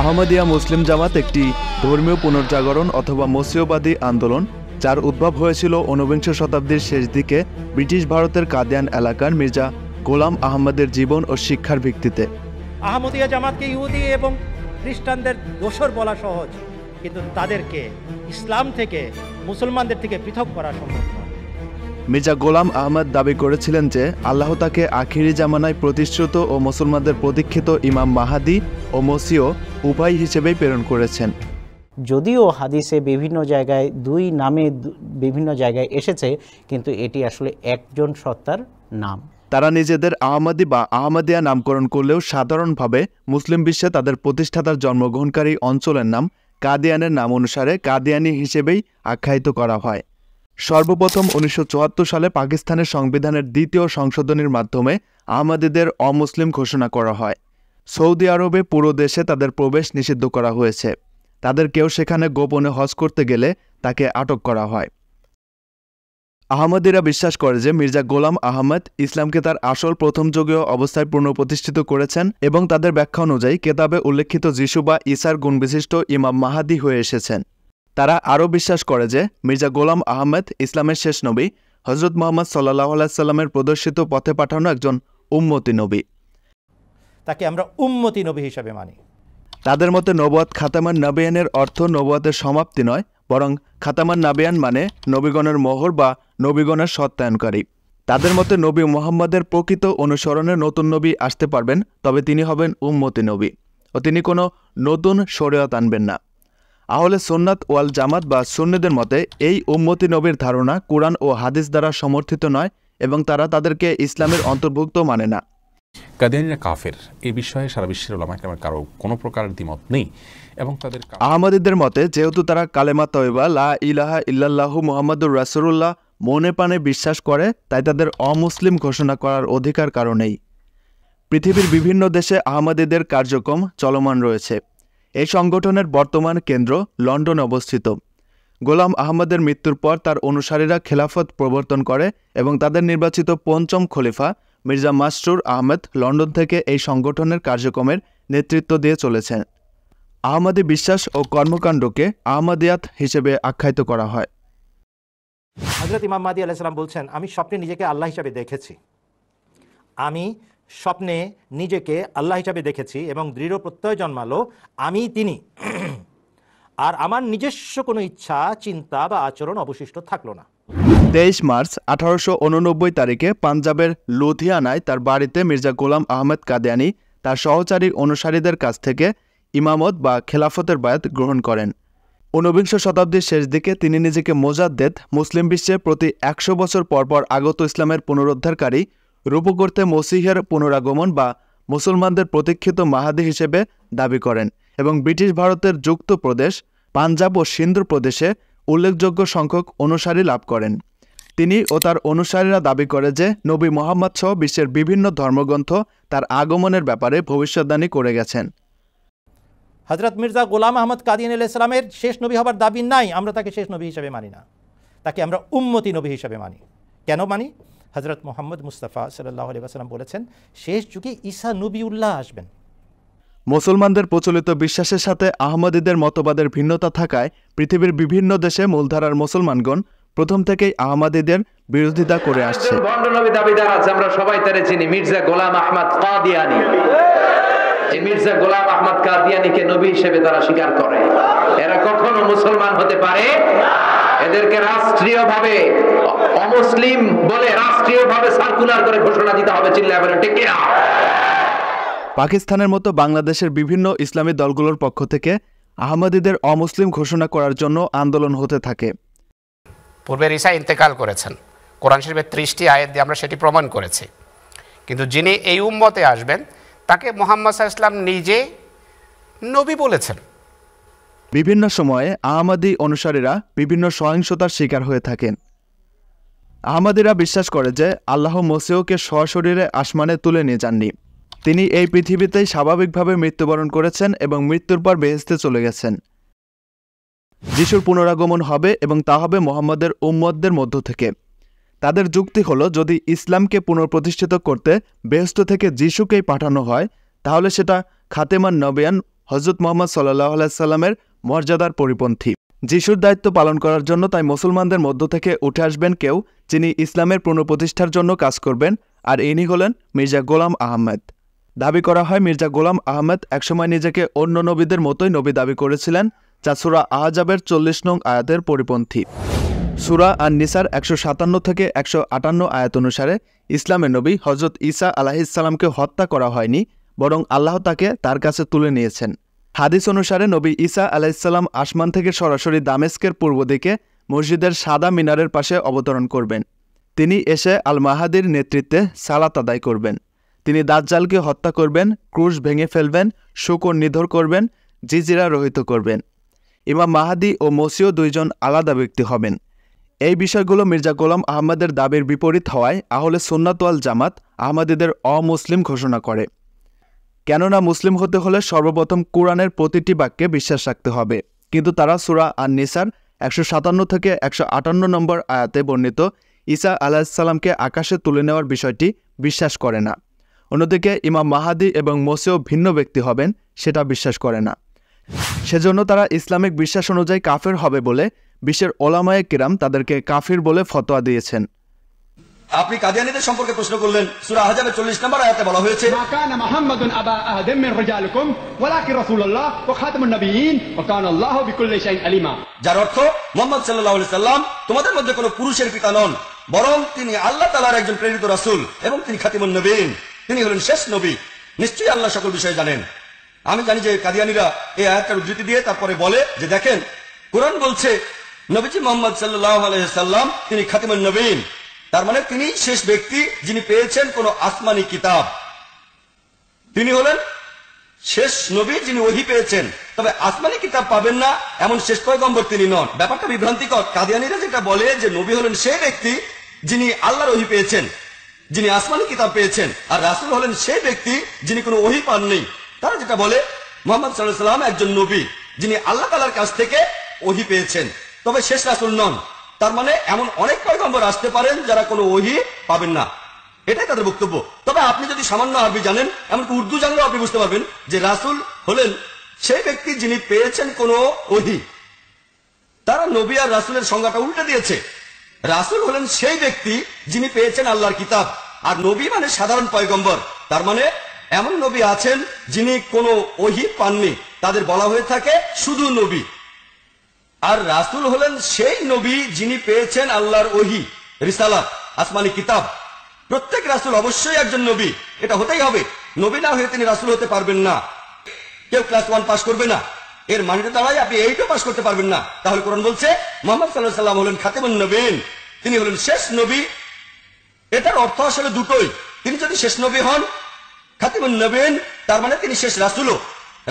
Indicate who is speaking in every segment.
Speaker 1: আহমদিয়া মুসলিম জামাত একটি ধর্মীয় পুনর্জাগরণ অথবা মসিওবাদী আন্দোলন যার উদ্ভব হয়েছিল ঊনবিংশ শতাব্দীর শেষ দিকে ব্রিটিশ ভারতের কাদিয়ান এলাকার মির্জা গোলাম আহমদের জীবন ও শিক্ষার ভিত্তিতে
Speaker 2: আহমদিয়া জামাতকে ইহুদি এবং খ্রিস্টানদের দোষর বলা সহজ কিন্তু তাদেরকে ইসলাম থেকে মুসলমানদের থেকে পৃথক করা সম্ভব নয়
Speaker 1: মির্জা গোলাম আহমদ দাবি করেছিলেন যে আল্লাহ তাকে আখিরি জামানায় প্রতিষ্ঠিত ও মুসলমানদের প্রতীক্ষিত ইমাম মাহাদি ও মসিও উভয় হিসেবেই প্রেরণ করেছেন
Speaker 2: যদিও হাদিসে বিভিন্ন জায়গায় দুই নামে বিভিন্ন জায়গায় এসেছে কিন্তু এটি আসলে একজন সত্তার নাম তারা নিজেদের আহমাদি বা আহমাদিয়া
Speaker 1: নামকরণ করলেও সাধারণভাবে মুসলিম বিশ্বে তাদের প্রতিষ্ঠাতার জন্মগ্রহণকারী অঞ্চলের নাম কাদিয়ানের নাম অনুসারে কাদিয়ানি হিসেবেই আখ্যায়িত করা হয় সর্বপ্রথম উনিশশো সালে পাকিস্তানের সংবিধানের দ্বিতীয় সংশোধনীর মাধ্যমে আহমাদীদের অমুসলিম ঘোষণা করা হয় সৌদি আরবে পুরো দেশে তাদের প্রবেশ নিষিদ্ধ করা হয়েছে তাদের কেউ সেখানে গোপনে হজ করতে গেলে তাকে আটক করা হয় আহমদিরা বিশ্বাস করে যে মির্জা গোলাম আহমেদ ইসলামকে তার আসল প্রথম যুগীয় অবস্থায় পুনঃপ্রতিষ্ঠিত করেছেন এবং তাদের ব্যাখ্যা অনুযায়ী কেতাবে উল্লেখিত যিশু বা ইসার গুণবিশিষ্ট ইমাম মাহাদি হয়ে এসেছেন তারা আরও বিশ্বাস করে যে মির্জা গোলাম আহমেদ ইসলামের শেষ নবী হজরত মোহাম্মদ সাল্লাহ আলাইসাল্লামের প্রদর্শিত পথে পাঠানো একজন উম্মতি নবী
Speaker 2: তাকে আমরা উম্মতি নবী হিসাবে মানি
Speaker 1: তাদের মতে নবদ খাতামান নাবিয়ানের অর্থ নবদের সমাপ্তি নয় বরং খাতামান নাবিয়ান মানে নবীগণের মোহর বা নবীগণের সত্যায়নকারী তাদের মতে নবী মোহাম্মদের প্রকৃত অনুসরণে নতুন নবী আসতে পারবেন তবে তিনি হবেন উম্মতি নবী ও তিনি কোনো নতুন শরীয়ত আনবেন না আহলে সোননাথ ওয়াল জামাত বা সুন্নিদের মতে এই উম্মতি নবীর ধারণা কোরআন ও হাদিস দ্বারা সমর্থিত নয় এবং তারা তাদেরকে ইসলামের অন্তর্ভুক্ত মানে না কাদিয়ানিরা কাফের এ বিষয়ে সারা বিশ্বের ওলামাইকরামের কারো কোনো প্রকার দ্বিমত নেই এবং তাদের আহমদীদের মতে যেহেতু তারা কালেমা তৈবা লা ইলাহা ইল্লাল্লাহু মুহাম্মাদুর রাসুল্লাহ মনে পানে বিশ্বাস করে তাই তাদের অমুসলিম ঘোষণা করার অধিকার কারণেই পৃথিবীর বিভিন্ন দেশে আহমদীদের কার্যক্রম চলমান রয়েছে এই সংগঠনের বর্তমান কেন্দ্র লন্ডন অবস্থিত গোলাম আহমদের মৃত্যুর পর তার অনুসারীরা খেলাফত প্রবর্তন করে এবং তাদের নির্বাচিত পঞ্চম খলিফা মির্জা মাসরুর আহমেদ লন্ডন থেকে এই সংগঠনের কার্যক্রমের নেতৃত্ব দিয়ে চলেছেন আহমদি বিশ্বাস ও কর্মকাণ্ডকে আহমদিয়াত হিসেবে আখ্যায়িত করা হয়
Speaker 2: হজরত ইমাম মাদি আলাইসালাম বলছেন আমি স্বপ্নে নিজেকে আল্লাহ হিসাবে দেখেছি আমি স্বপ্নে নিজেকে আল্লাহ হিসাবে দেখেছি এবং দৃঢ় প্রত্যয় জন্মালো আমি তিনি আর আমার নিজস্ব কোনো ইচ্ছা চিন্তা বা আচরণ অবশিষ্ট থাকলো না
Speaker 1: তেইশ মার্চ আঠারোশো তারিখে পাঞ্জাবের লুধিয়ানায় তার বাড়িতে মির্জা গোলাম আহমেদ কাদিয়ানি তার সহচারীর অনুসারীদের কাছ থেকে ইমামত বা খেলাফতের বায়াত গ্রহণ করেন ঊনবিংশ শতাব্দীর শেষ দিকে তিনি নিজেকে মোজাদ্দেদ মুসলিম বিশ্বে প্রতি একশো বছর পরপর আগত ইসলামের পুনরুদ্ধারকারী রূপকর্তে মসিহের পুনরাগমন বা মুসলমানদের প্রতীক্ষিত মাহাদি হিসেবে দাবি করেন এবং ব্রিটিশ ভারতের যুক্ত প্রদেশ পাঞ্জাব ও সিন্ধু প্রদেশে উল্লেখযোগ্য সংখ্যক অনুসারী লাভ করেন তিনি ও তার অনুসারীরা দাবি করে যে নবী মোহাম্মদ সহ বিশ্বের বিভিন্ন ধর্মগ্রন্থ তার আগমনের ব্যাপারে ভবিষ্যদ্বাণী করে গেছেন
Speaker 2: হজরত মির্জা গোলাম আহমদ কাদিন আল ইসলামের শেষ নবী হবার দাবি নাই আমরা তাকে শেষ নবী হিসেবে মানি না তাকে আমরা উন্মতি নবী হিসেবে মানি কেন মানি হজরত মোহাম্মদ মুস্তাফা সাল্লাহ আলি বলেছেন শেষ যুগে ঈসা উল্লাহ আসবেন
Speaker 1: মুসলমানদের প্রচলিত বিশ্বাসের সাথে আহমদীদের মতবাদের ভিন্নতা থাকায় পৃথিবীর বিভিন্ন দেশে মূলধারার মুসলমানগণ প্রথম থেকেই আহমদীদের বিরোধিতা করে আসছে
Speaker 2: দাবিদার আছে আমরা সবাই চিনি মির্জা গোলাম আহমদ কাদিয়ানি এই মির্জা গোলাম আহমদ কাদিয়ানিকে নবী হিসেবে তারা স্বীকার করে এরা কখনো মুসলমান হতে পারে এদেরকে রাষ্ট্রীয় অমুসলিম বলে রাষ্ট্রীয়ভাবে সার্কুলার করে ঘোষণা দিতে হবে চিল্লা টেকে
Speaker 1: পাকিস্তানের মতো বাংলাদেশের বিভিন্ন ইসলামী দলগুলোর পক্ষ থেকে আহমদীদের অমুসলিম ঘোষণা করার জন্য আন্দোলন হতে থাকে
Speaker 2: পূর্বের ঈসা ইন্তেকাল করেছেন কোরআন শরীফের ত্রিশটি আয়ের দিয়ে আমরা সেটি প্রমাণ করেছি কিন্তু যিনি এই উম্মতে আসবেন তাকে মোহাম্মদ ইসলাম নিজে নবী বলেছেন
Speaker 1: বিভিন্ন সময়ে আহমাদি অনুসারীরা বিভিন্ন সহিংসতার শিকার হয়ে থাকেন আহমাদিরা বিশ্বাস করে যে আল্লাহ মসিহকে সশরীরে আসমানে তুলে নিয়ে যাননি তিনি এই পৃথিবীতেই স্বাভাবিকভাবে মৃত্যুবরণ করেছেন এবং মৃত্যুর পর বেহেস্তে চলে গেছেন যিশুর পুনরাগমন হবে এবং তা হবে মোহাম্মদের উম্মদদের মধ্য থেকে তাদের যুক্তি হলো যদি ইসলামকে পুনঃপ্রতিষ্ঠিত করতে বেহস্ত থেকে যিশুকেই পাঠানো হয় তাহলে সেটা খাতেমান নবিয়ান হজরত মোহাম্মদ সাল্লাহ আলাইসাল্লামের মর্যাদার পরিপন্থী যিশুর দায়িত্ব পালন করার জন্য তাই মুসলমানদের মধ্য থেকে উঠে আসবেন কেউ যিনি ইসলামের পুনঃপ্রতিষ্ঠার জন্য কাজ করবেন আর ইনি হলেন মির্জা গোলাম আহমেদ দাবি করা হয় মির্জা গোলাম আহমেদ একসময় নিজেকে অন্য নবীদের মতোই নবী দাবি করেছিলেন যা সুরা আহাজাবের চল্লিশ নং আয়াতের পরিপন্থী সুরা আর নিসার একশো সাতান্ন থেকে একশো আটান্ন আয়াত অনুসারে ইসলামের নবী হজরত ঈসা আলাহিসাল্লামকে হত্যা করা হয়নি বরং আল্লাহ তাকে তার কাছে তুলে নিয়েছেন হাদিস অনুসারে নবী ঈসা আলাহিসাল্লাম আসমান থেকে সরাসরি দামেস্কের পূর্ব দিকে মসজিদের সাদা মিনারের পাশে অবতরণ করবেন তিনি এসে আল মাহাদির নেতৃত্বে সালাত আদায় করবেন তিনি দাজ্জালকে হত্যা করবেন ক্রুশ ভেঙে ফেলবেন শুকর নিধর করবেন জিজিরা রহিত করবেন ইমাম মাহাদি ও মসিও দুইজন আলাদা ব্যক্তি হবেন এই বিষয়গুলো মির্জা গোলাম আহমদের দাবির বিপরীত হওয়ায় আহলে সোনাতোয়াল জামাত আহমদীদের অমুসলিম ঘোষণা করে কেননা মুসলিম হতে হলে সর্বপ্রথম কোরআনের প্রতিটি বাক্যে বিশ্বাস রাখতে হবে কিন্তু তারা সুরা আন নিসার একশো সাতান্ন থেকে একশো আটান্ন নম্বর আয়াতে বর্ণিত ঈসা আলাহিসাল্লামকে আকাশে তুলে নেওয়ার বিষয়টি বিশ্বাস করে না অন্যদিকে ইমাম মাহাদি এবং মোসেও ভিন্ন ব্যক্তি হবেন সেটা বিশ্বাস করে না সেজন্য তারা ইসলামিক বিশ্বাস অনুযায়ী কাফের হবে বলে বিশ্বের ওলামায় কেরাম তাদেরকে কাফির বলে ফতোয়া দিয়েছেন
Speaker 3: আপনি কাদিয়ানিদের সম্পর্কে প্রশ্ন করলেন সুরা হাজাবে চল্লিশ নম্বর আয়াতে বলা হয়েছে যার অর্থ মোহাম্মদ সাল্লাহ সাল্লাম তোমাদের মধ্যে কোনো পুরুষের পিতা নন বরং তিনি আল্লাহ তালার একজন প্রেরিত রাসুল এবং তিনি খাতিমুল নবীন তিনি হলেন শেষ নবী নিশ্চয়ই আল্লাহ সকল বিষয়ে জানেন আমি জানি যে কাদিয়ানিরা এই আয়াতের উদ্ধৃতি দিয়ে তারপরে বলে যে দেখেন কোরআন বলছে নবীজি মোহাম্মদ সাল্লাম তিনি খাতিমুল নবীন তার মানে তিনি শেষ ব্যক্তি যিনি পেয়েছেন কোন আসমানি কিতাব তিনি হলেন শেষ নবী যিনি ওহি পেয়েছেন তবে আসমানি কিতাব পাবেন না এমন শেষ পয়গম্বর তিনি নন ব্যাপারটা বিভ্রান্তিকর কাদিয়ানিরা যেটা বলে যে নবী হলেন সেই ব্যক্তি যিনি আল্লাহর ওহি পেয়েছেন যিনি আসমানি কিতাব পেয়েছেন আর রাসুল হলেন সেই ব্যক্তি যিনি কোনো ওহি পাননি তারা যেটা বলে মোহাম্মদ সাল্লাহ সাল্লাম একজন নবী যিনি আল্লাহ তালার কাছ থেকে ওহি পেয়েছেন তবে শেষ রাসুল নন তার মানে এমন অনেক পয়গম্বর আসতে পারেন যারা কোনো ওহি পাবেন না এটাই তাদের বক্তব্য তবে আপনি যদি সামান্য আরবি জানেন এমনকি উর্দু জানলেও আপনি বুঝতে পারবেন যে রাসুল হলেন সেই ব্যক্তি যিনি পেয়েছেন কোন ওহি তারা নবী আর রাসুলের সংজ্ঞাটা উল্টে দিয়েছে রাসুল হলেন সেই ব্যক্তি যিনি পেয়েছেন আল্লাহর কিতাব আর নবী মানে সাধারণ পয়গম্বর তার মানে এমন নবী আছেন যিনি কোনো ওহি পাননি তাদের বলা হয়ে থাকে শুধু নবী আর রাসুল হলেন সেই নবী যিনি পেয়েছেন আল্লাহর ওহি রিসালা আসমানি কিতাব প্রত্যেক রাসুল অবশ্যই একজন নবী এটা হতেই হবে নবী না হয়ে তিনি রাসুল হতে পারবেন না কেউ ক্লাস ওয়ান পাস করবে না এর মানিটা দাঁড়ায় আপনি এইটও পাস করতে পারবেন না তাহলে কোরআন বলছে মোহাম্মদ সাল্লাহ সাল্লাম হলেন খাতেমুন নবীন তিনি হলেন শেষ নবী এটার অর্থ আসলে দুটোই তিনি যদি শেষ নবী হন খাতেমুল নবীন তার মানে তিনি শেষ রাসুলও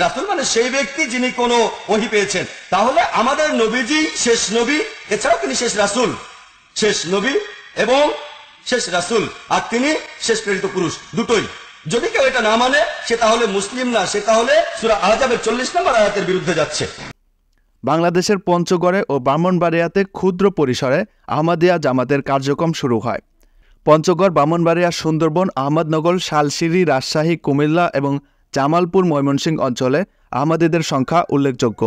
Speaker 3: রাসুল মানে সেই ব্যক্তি যিনি কোন ওহি পেয়েছেন তাহলে আমাদের নবীজি শেষ নবী এছাড়াও তিনি শেষ রাসুল শেষ নবী এবং শেষ রাসুল আর তিনি শেষ প্রেরিত পুরুষ দুটোই যদি কেউ এটা না মানে সে তাহলে মুসলিম না সে তাহলে সুরা আহজাবের চল্লিশ নম্বর আয়াতের বিরুদ্ধে যাচ্ছে
Speaker 1: বাংলাদেশের পঞ্চগড়ে ও ব্রাহ্মণবাড়িয়াতে ক্ষুদ্র পরিসরে আহমদিয়া জামাতের কার্যক্রম শুরু হয় পঞ্চগড় বামনবাড়িয়া সুন্দরবন আহমদনগর শালসিরি রাজশাহী কুমিল্লা এবং জামালপুর ময়মনসিংহ অঞ্চলে আহমদীদের সংখ্যা উল্লেখযোগ্য